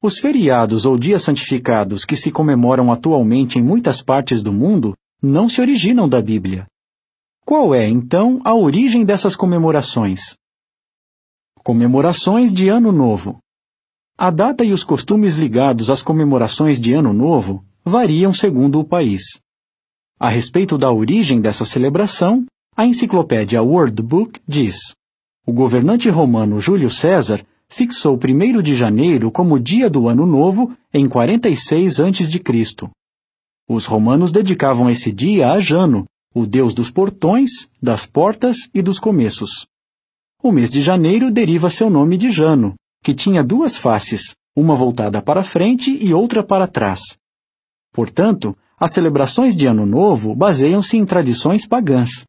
Os feriados ou dias santificados que se comemoram atualmente em muitas partes do mundo não se originam da Bíblia. Qual é, então, a origem dessas comemorações? Comemorações de Ano Novo. A data e os costumes ligados às comemorações de Ano Novo variam segundo o país. A respeito da origem dessa celebração, a enciclopédia World Book diz: O governante romano Júlio César fixou 1 de janeiro como dia do Ano Novo em 46 a.C. Os romanos dedicavam esse dia a Jano, o deus dos portões, das portas e dos começos. O mês de janeiro deriva seu nome de Jano, que tinha duas faces, uma voltada para frente e outra para trás. Portanto, as celebrações de Ano Novo baseiam-se em tradições pagãs.